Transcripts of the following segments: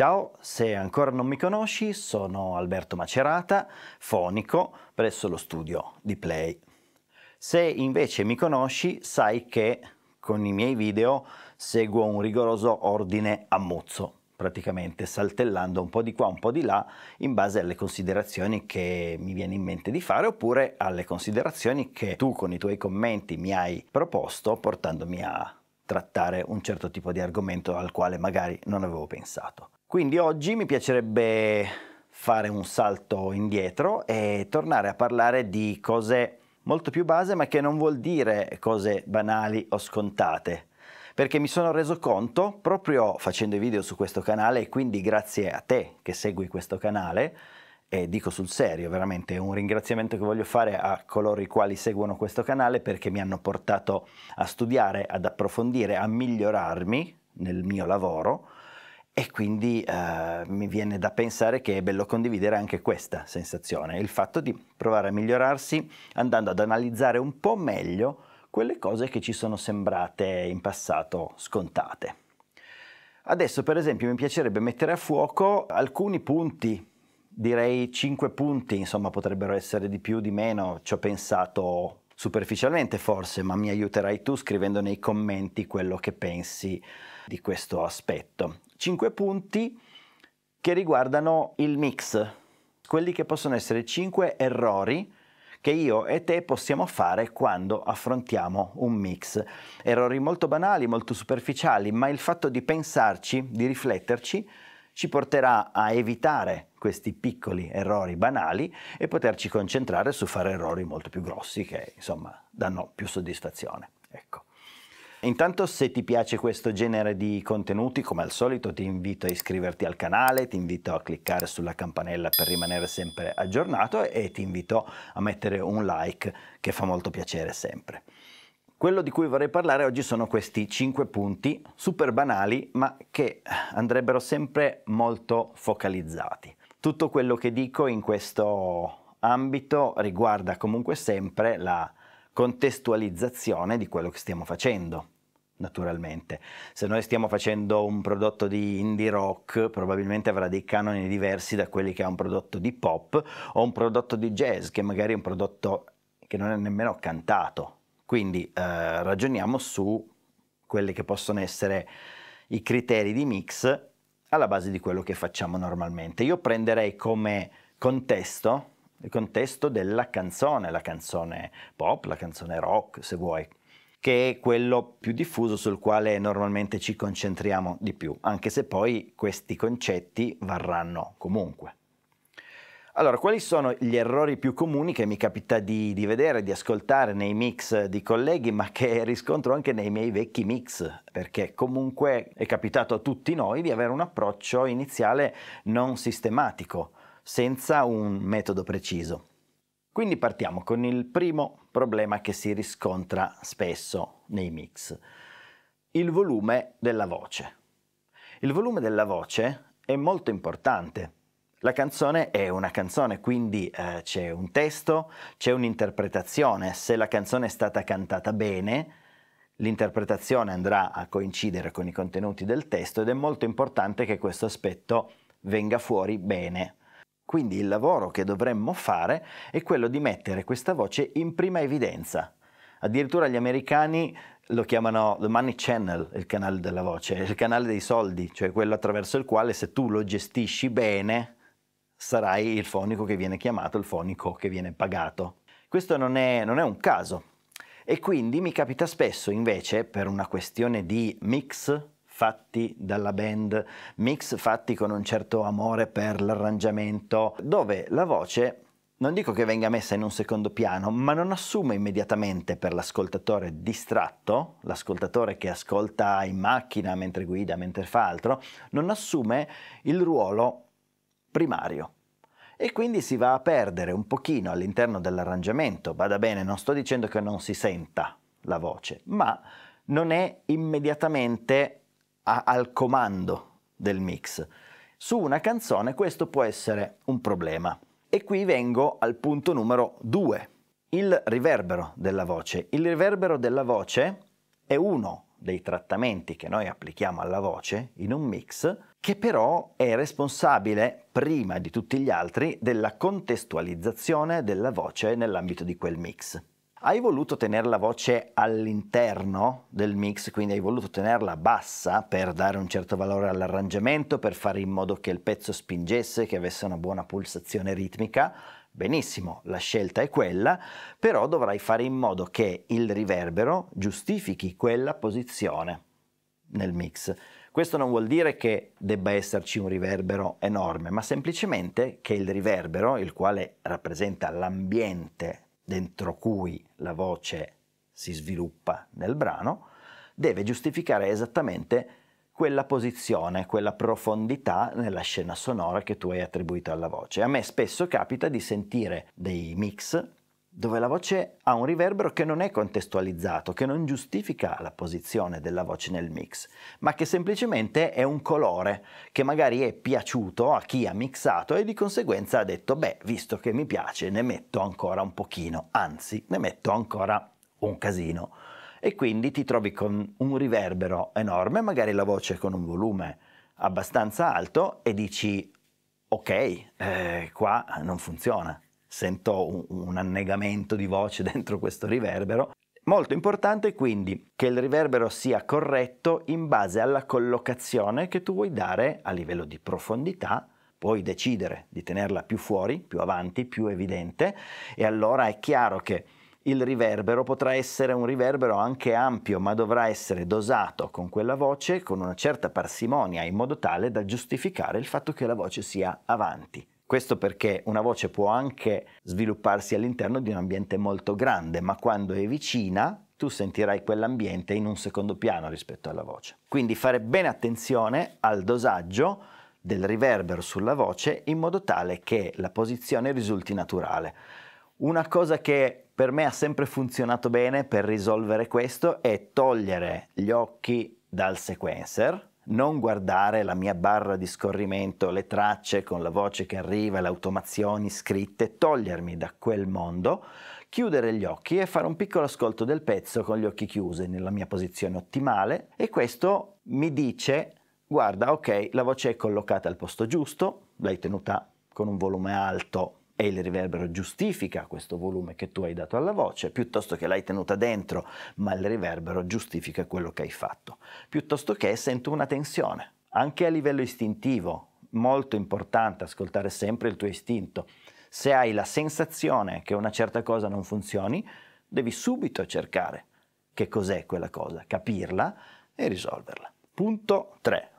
Ciao, se ancora non mi conosci, sono Alberto Macerata, fonico presso lo studio di Play. Se invece mi conosci, sai che con i miei video seguo un rigoroso ordine a muzzo, praticamente saltellando un po' di qua, un po' di là, in base alle considerazioni che mi viene in mente di fare oppure alle considerazioni che tu con i tuoi commenti mi hai proposto portandomi a trattare un certo tipo di argomento al quale magari non avevo pensato. Quindi oggi mi piacerebbe fare un salto indietro e tornare a parlare di cose molto più base, ma che non vuol dire cose banali o scontate, perché mi sono reso conto, proprio facendo i video su questo canale, e quindi grazie a te che segui questo canale, e dico sul serio, veramente un ringraziamento che voglio fare a coloro i quali seguono questo canale perché mi hanno portato a studiare, ad approfondire, a migliorarmi nel mio lavoro, e quindi eh, mi viene da pensare che è bello condividere anche questa sensazione, il fatto di provare a migliorarsi andando ad analizzare un po' meglio quelle cose che ci sono sembrate in passato scontate. Adesso per esempio mi piacerebbe mettere a fuoco alcuni punti, direi 5 punti, insomma potrebbero essere di più, di meno, ci ho pensato superficialmente forse, ma mi aiuterai tu scrivendo nei commenti quello che pensi di questo aspetto. 5 punti che riguardano il mix, quelli che possono essere 5 errori che io e te possiamo fare quando affrontiamo un mix. Errori molto banali, molto superficiali, ma il fatto di pensarci, di rifletterci, ci porterà a evitare questi piccoli errori banali e poterci concentrare su fare errori molto più grossi che insomma danno più soddisfazione. Ecco. Intanto se ti piace questo genere di contenuti, come al solito ti invito a iscriverti al canale, ti invito a cliccare sulla campanella per rimanere sempre aggiornato e ti invito a mettere un like che fa molto piacere sempre. Quello di cui vorrei parlare oggi sono questi 5 punti super banali ma che andrebbero sempre molto focalizzati. Tutto quello che dico in questo ambito riguarda comunque sempre la contestualizzazione di quello che stiamo facendo naturalmente. Se noi stiamo facendo un prodotto di indie rock, probabilmente avrà dei canoni diversi da quelli che ha un prodotto di pop o un prodotto di jazz, che magari è un prodotto che non è nemmeno cantato. Quindi eh, ragioniamo su quelli che possono essere i criteri di mix alla base di quello che facciamo normalmente. Io prenderei come contesto il contesto della canzone, la canzone pop, la canzone rock, se vuoi, che è quello più diffuso sul quale normalmente ci concentriamo di più, anche se poi questi concetti varranno comunque. Allora, quali sono gli errori più comuni che mi capita di, di vedere, di ascoltare nei mix di colleghi, ma che riscontro anche nei miei vecchi mix? Perché comunque è capitato a tutti noi di avere un approccio iniziale non sistematico senza un metodo preciso. Quindi partiamo con il primo problema che si riscontra spesso nei mix, il volume della voce. Il volume della voce è molto importante. La canzone è una canzone, quindi eh, c'è un testo, c'è un'interpretazione. Se la canzone è stata cantata bene, l'interpretazione andrà a coincidere con i contenuti del testo ed è molto importante che questo aspetto venga fuori bene quindi il lavoro che dovremmo fare è quello di mettere questa voce in prima evidenza. Addirittura gli americani lo chiamano The Money Channel, il canale della voce, il canale dei soldi, cioè quello attraverso il quale se tu lo gestisci bene sarai il fonico che viene chiamato, il fonico che viene pagato. Questo non è, non è un caso. E quindi mi capita spesso invece, per una questione di mix, fatti dalla band, mix fatti con un certo amore per l'arrangiamento, dove la voce non dico che venga messa in un secondo piano, ma non assume immediatamente per l'ascoltatore distratto, l'ascoltatore che ascolta in macchina mentre guida, mentre fa altro, non assume il ruolo primario. E quindi si va a perdere un pochino all'interno dell'arrangiamento. Vada bene, non sto dicendo che non si senta la voce, ma non è immediatamente a, al comando del mix. Su una canzone questo può essere un problema. E qui vengo al punto numero 2, il riverbero della voce. Il riverbero della voce è uno dei trattamenti che noi applichiamo alla voce in un mix, che però è responsabile, prima di tutti gli altri, della contestualizzazione della voce nell'ambito di quel mix. Hai voluto tenere la voce all'interno del mix, quindi hai voluto tenerla bassa per dare un certo valore all'arrangiamento, per fare in modo che il pezzo spingesse, che avesse una buona pulsazione ritmica. Benissimo, la scelta è quella, però dovrai fare in modo che il riverbero giustifichi quella posizione nel mix. Questo non vuol dire che debba esserci un riverbero enorme, ma semplicemente che il riverbero, il quale rappresenta l'ambiente dentro cui la voce si sviluppa nel brano, deve giustificare esattamente quella posizione, quella profondità nella scena sonora che tu hai attribuito alla voce. A me spesso capita di sentire dei mix dove la voce ha un riverbero che non è contestualizzato, che non giustifica la posizione della voce nel mix, ma che semplicemente è un colore che magari è piaciuto a chi ha mixato e di conseguenza ha detto, beh, visto che mi piace, ne metto ancora un pochino, anzi, ne metto ancora un casino. E quindi ti trovi con un riverbero enorme, magari la voce con un volume abbastanza alto e dici, ok, eh, qua non funziona sento un, un annegamento di voce dentro questo riverbero. Molto importante quindi che il riverbero sia corretto in base alla collocazione che tu vuoi dare a livello di profondità, puoi decidere di tenerla più fuori, più avanti, più evidente e allora è chiaro che il riverbero potrà essere un riverbero anche ampio, ma dovrà essere dosato con quella voce con una certa parsimonia in modo tale da giustificare il fatto che la voce sia avanti, questo perché una voce può anche svilupparsi all'interno di un ambiente molto grande, ma quando è vicina tu sentirai quell'ambiente in un secondo piano rispetto alla voce. Quindi fare bene attenzione al dosaggio del riverbero sulla voce in modo tale che la posizione risulti naturale. Una cosa che per me ha sempre funzionato bene per risolvere questo è togliere gli occhi dal sequencer, non guardare la mia barra di scorrimento, le tracce con la voce che arriva, le automazioni scritte, togliermi da quel mondo, chiudere gli occhi e fare un piccolo ascolto del pezzo con gli occhi chiusi nella mia posizione ottimale e questo mi dice guarda ok la voce è collocata al posto giusto, l'hai tenuta con un volume alto e il riverbero giustifica questo volume che tu hai dato alla voce, piuttosto che l'hai tenuta dentro, ma il riverbero giustifica quello che hai fatto. Piuttosto che sento una tensione, anche a livello istintivo, molto importante ascoltare sempre il tuo istinto. Se hai la sensazione che una certa cosa non funzioni, devi subito cercare che cos'è quella cosa, capirla e risolverla. Punto 3.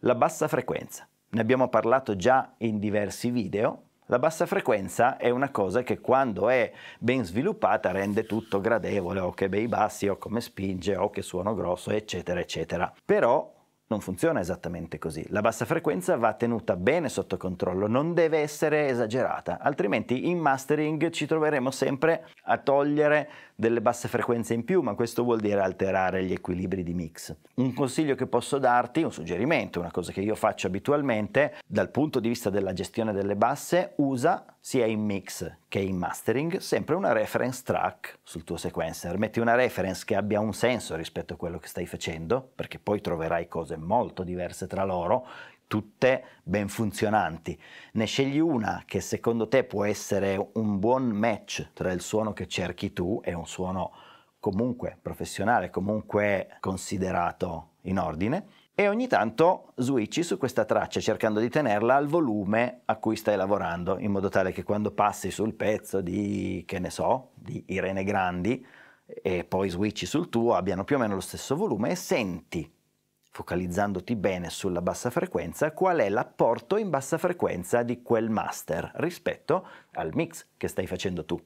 La bassa frequenza. Ne abbiamo parlato già in diversi video, la bassa frequenza è una cosa che quando è ben sviluppata rende tutto gradevole, o che bei bassi, o come spinge, o che suono grosso, eccetera, eccetera. Però non funziona esattamente così. La bassa frequenza va tenuta bene sotto controllo, non deve essere esagerata, altrimenti in mastering ci troveremo sempre a togliere delle basse frequenze in più, ma questo vuol dire alterare gli equilibri di mix. Un consiglio che posso darti, un suggerimento, una cosa che io faccio abitualmente, dal punto di vista della gestione delle basse, usa sia in mix che in mastering sempre una reference track sul tuo sequencer. Metti una reference che abbia un senso rispetto a quello che stai facendo, perché poi troverai cose molto diverse tra loro tutte ben funzionanti. Ne scegli una che secondo te può essere un buon match tra il suono che cerchi tu e un suono comunque professionale, comunque considerato in ordine e ogni tanto switchi su questa traccia cercando di tenerla al volume a cui stai lavorando in modo tale che quando passi sul pezzo di che ne so, di Irene Grandi e poi switchi sul tuo abbiano più o meno lo stesso volume e senti focalizzandoti bene sulla bassa frequenza, qual è l'apporto in bassa frequenza di quel master rispetto al mix che stai facendo tu,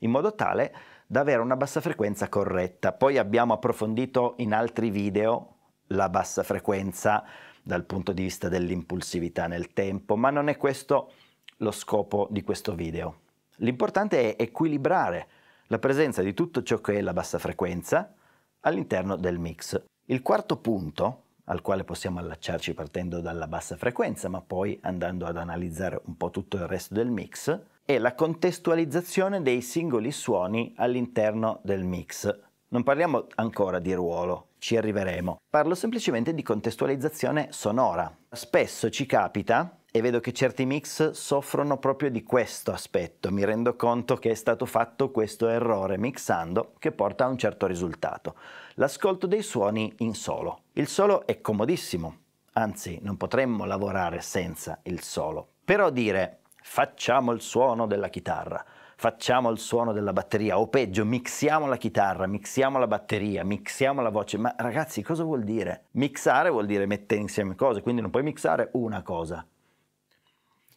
in modo tale da avere una bassa frequenza corretta. Poi abbiamo approfondito in altri video la bassa frequenza dal punto di vista dell'impulsività nel tempo, ma non è questo lo scopo di questo video. L'importante è equilibrare la presenza di tutto ciò che è la bassa frequenza all'interno del mix. Il quarto punto, al quale possiamo allacciarci partendo dalla bassa frequenza, ma poi andando ad analizzare un po' tutto il resto del mix, è la contestualizzazione dei singoli suoni all'interno del mix. Non parliamo ancora di ruolo, ci arriveremo. Parlo semplicemente di contestualizzazione sonora. Spesso ci capita, e vedo che certi mix soffrono proprio di questo aspetto, mi rendo conto che è stato fatto questo errore mixando che porta a un certo risultato l'ascolto dei suoni in solo. Il solo è comodissimo, anzi non potremmo lavorare senza il solo. Però dire facciamo il suono della chitarra, facciamo il suono della batteria, o peggio, mixiamo la chitarra, mixiamo la batteria, mixiamo la voce. Ma ragazzi, cosa vuol dire? Mixare vuol dire mettere insieme cose, quindi non puoi mixare una cosa.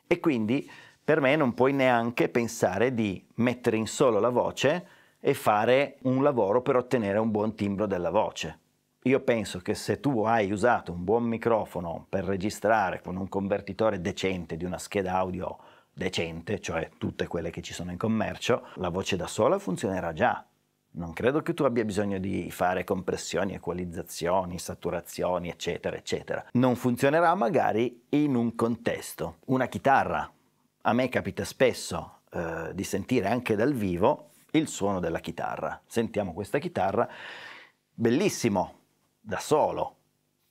E quindi per me non puoi neanche pensare di mettere in solo la voce e fare un lavoro per ottenere un buon timbro della voce. Io penso che se tu hai usato un buon microfono per registrare con un convertitore decente di una scheda audio decente, cioè tutte quelle che ci sono in commercio, la voce da sola funzionerà già. Non credo che tu abbia bisogno di fare compressioni, equalizzazioni, saturazioni, eccetera, eccetera. Non funzionerà magari in un contesto. Una chitarra, a me capita spesso eh, di sentire anche dal vivo il suono della chitarra. Sentiamo questa chitarra, bellissimo, da solo,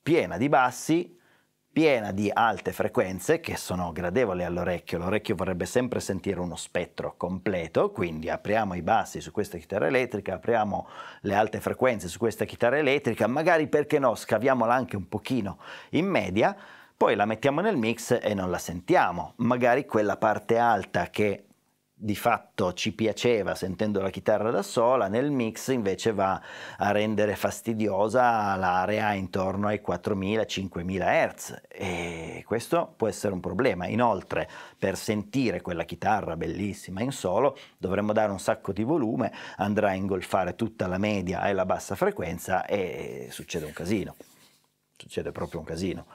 piena di bassi, piena di alte frequenze che sono gradevoli all'orecchio. L'orecchio vorrebbe sempre sentire uno spettro completo, quindi apriamo i bassi su questa chitarra elettrica, apriamo le alte frequenze su questa chitarra elettrica, magari perché no, scaviamola anche un pochino in media, poi la mettiamo nel mix e non la sentiamo. Magari quella parte alta che di fatto ci piaceva sentendo la chitarra da sola, nel mix invece va a rendere fastidiosa l'area intorno ai 4000-5000 Hz e questo può essere un problema. Inoltre, per sentire quella chitarra bellissima in solo, dovremmo dare un sacco di volume, andrà a ingolfare tutta la media e la bassa frequenza e succede un casino. Succede proprio un casino.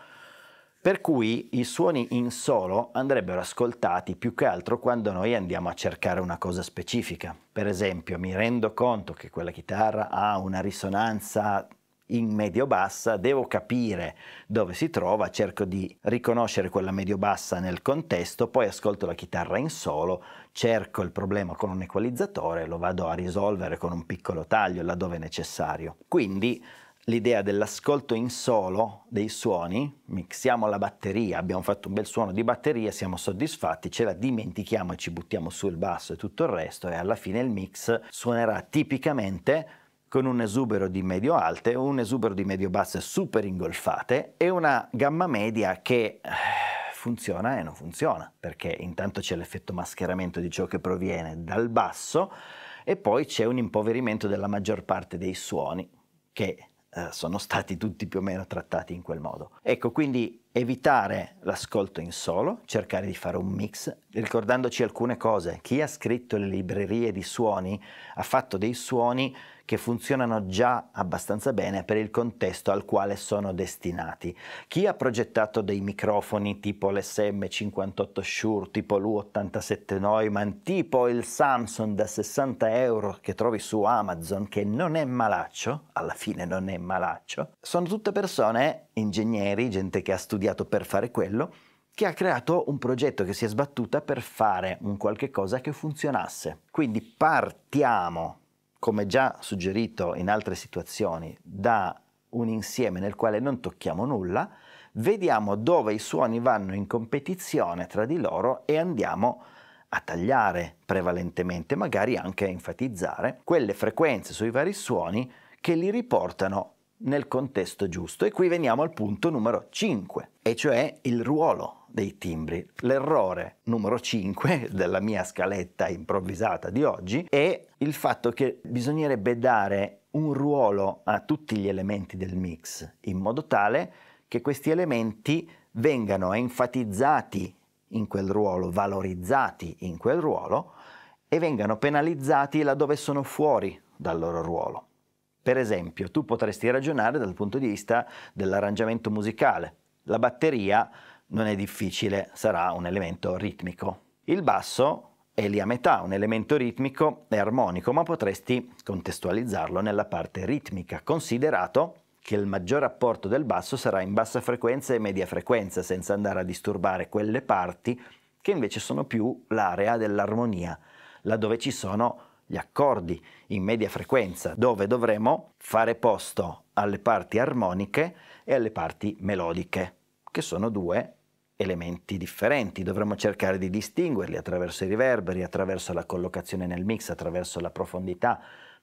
Per cui i suoni in solo andrebbero ascoltati più che altro quando noi andiamo a cercare una cosa specifica. Per esempio, mi rendo conto che quella chitarra ha una risonanza in medio-bassa, devo capire dove si trova, cerco di riconoscere quella medio-bassa nel contesto, poi ascolto la chitarra in solo, cerco il problema con un equalizzatore, lo vado a risolvere con un piccolo taglio laddove necessario. Quindi l'idea dell'ascolto in solo dei suoni, mixiamo la batteria, abbiamo fatto un bel suono di batteria, siamo soddisfatti, ce la dimentichiamo e ci buttiamo su il basso e tutto il resto e alla fine il mix suonerà tipicamente con un esubero di medio alte, un esubero di medio basse super ingolfate e una gamma media che eh, funziona e non funziona, perché intanto c'è l'effetto mascheramento di ciò che proviene dal basso e poi c'è un impoverimento della maggior parte dei suoni che eh, sono stati tutti più o meno trattati in quel modo. Ecco, quindi evitare l'ascolto in solo, cercare di fare un mix, ricordandoci alcune cose. Chi ha scritto le librerie di suoni ha fatto dei suoni che funzionano già abbastanza bene per il contesto al quale sono destinati. Chi ha progettato dei microfoni tipo l'SM58 Shure, tipo l'U87 Neumann, tipo il Samsung da 60 euro che trovi su Amazon, che non è malaccio, alla fine non è malaccio, sono tutte persone, ingegneri, gente che ha studiato per fare quello, che ha creato un progetto che si è sbattuta per fare un qualche cosa che funzionasse. Quindi partiamo come già suggerito in altre situazioni, da un insieme nel quale non tocchiamo nulla, vediamo dove i suoni vanno in competizione tra di loro e andiamo a tagliare prevalentemente, magari anche a enfatizzare, quelle frequenze sui vari suoni che li riportano nel contesto giusto. E qui veniamo al punto numero 5, e cioè il ruolo dei timbri. L'errore numero 5 della mia scaletta improvvisata di oggi è il fatto che bisognerebbe dare un ruolo a tutti gli elementi del mix, in modo tale che questi elementi vengano enfatizzati in quel ruolo, valorizzati in quel ruolo e vengano penalizzati laddove sono fuori dal loro ruolo. Per esempio, tu potresti ragionare dal punto di vista dell'arrangiamento musicale. La batteria non è difficile, sarà un elemento ritmico. Il basso è lì a metà, un elemento ritmico e armonico, ma potresti contestualizzarlo nella parte ritmica, considerato che il maggior apporto del basso sarà in bassa frequenza e media frequenza, senza andare a disturbare quelle parti che invece sono più l'area dell'armonia, laddove ci sono gli accordi in media frequenza, dove dovremo fare posto alle parti armoniche e alle parti melodiche, che sono due elementi differenti, dovremmo cercare di distinguerli attraverso i riverberi, attraverso la collocazione nel mix, attraverso la profondità,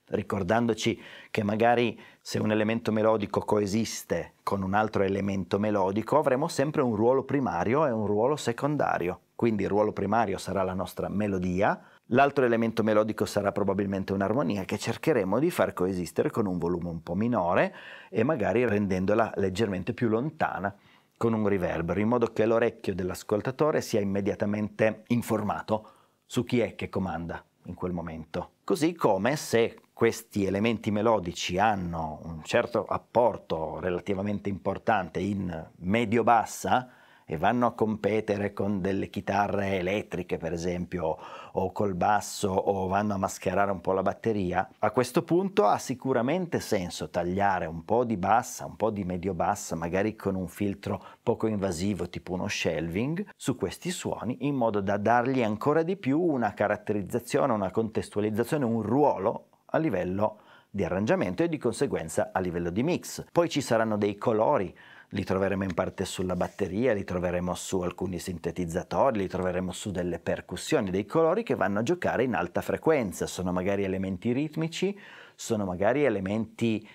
ricordandoci che magari se un elemento melodico coesiste con un altro elemento melodico avremo sempre un ruolo primario e un ruolo secondario. Quindi il ruolo primario sarà la nostra melodia, L'altro elemento melodico sarà probabilmente un'armonia che cercheremo di far coesistere con un volume un po' minore e magari rendendola leggermente più lontana con un riverbero, in modo che l'orecchio dell'ascoltatore sia immediatamente informato su chi è che comanda in quel momento. Così come se questi elementi melodici hanno un certo apporto relativamente importante in medio-bassa, e vanno a competere con delle chitarre elettriche, per esempio, o col basso, o vanno a mascherare un po' la batteria, a questo punto ha sicuramente senso tagliare un po' di bassa, un po' di medio bassa, magari con un filtro poco invasivo tipo uno shelving, su questi suoni, in modo da dargli ancora di più una caratterizzazione, una contestualizzazione, un ruolo a livello di arrangiamento e di conseguenza a livello di mix. Poi ci saranno dei colori li troveremo in parte sulla batteria, li troveremo su alcuni sintetizzatori, li troveremo su delle percussioni, dei colori che vanno a giocare in alta frequenza, sono magari elementi ritmici, sono magari elementi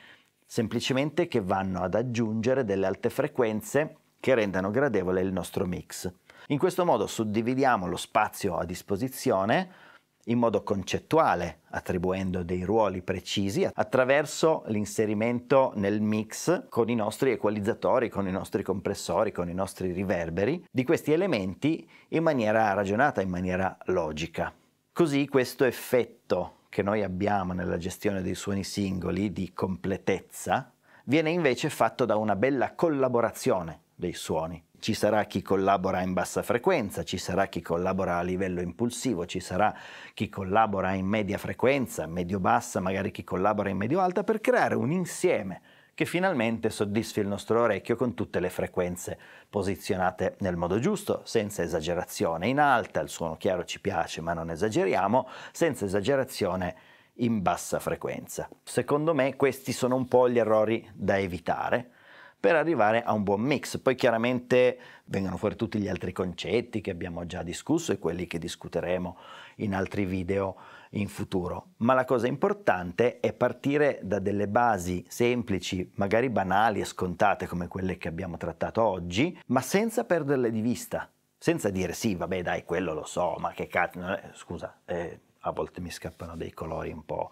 semplicemente che vanno ad aggiungere delle alte frequenze che rendano gradevole il nostro mix. In questo modo suddividiamo lo spazio a disposizione in modo concettuale, attribuendo dei ruoli precisi attraverso l'inserimento nel mix con i nostri equalizzatori, con i nostri compressori, con i nostri riverberi di questi elementi in maniera ragionata, in maniera logica. Così questo effetto che noi abbiamo nella gestione dei suoni singoli di completezza viene invece fatto da una bella collaborazione dei suoni ci sarà chi collabora in bassa frequenza, ci sarà chi collabora a livello impulsivo, ci sarà chi collabora in media frequenza, medio-bassa, magari chi collabora in medio-alta, per creare un insieme che finalmente soddisfi il nostro orecchio con tutte le frequenze posizionate nel modo giusto, senza esagerazione in alta, il suono chiaro ci piace ma non esageriamo, senza esagerazione in bassa frequenza. Secondo me questi sono un po' gli errori da evitare per arrivare a un buon mix. Poi chiaramente vengono fuori tutti gli altri concetti che abbiamo già discusso e quelli che discuteremo in altri video in futuro. Ma la cosa importante è partire da delle basi semplici, magari banali e scontate come quelle che abbiamo trattato oggi, ma senza perderle di vista. Senza dire sì, vabbè dai, quello lo so, ma che cazzo... Scusa, eh, a volte mi scappano dei colori un po'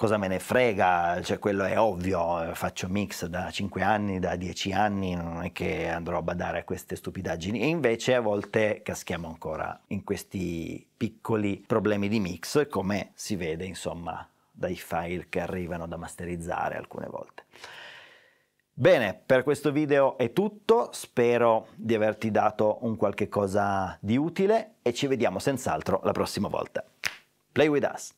cosa me ne frega, cioè quello è ovvio, eh, faccio mix da 5 anni, da 10 anni, non è che andrò a badare a queste stupidaggini. E invece a volte caschiamo ancora in questi piccoli problemi di mix, come si vede insomma dai file che arrivano da masterizzare alcune volte. Bene, per questo video è tutto, spero di averti dato un qualche cosa di utile e ci vediamo senz'altro la prossima volta. Play with us!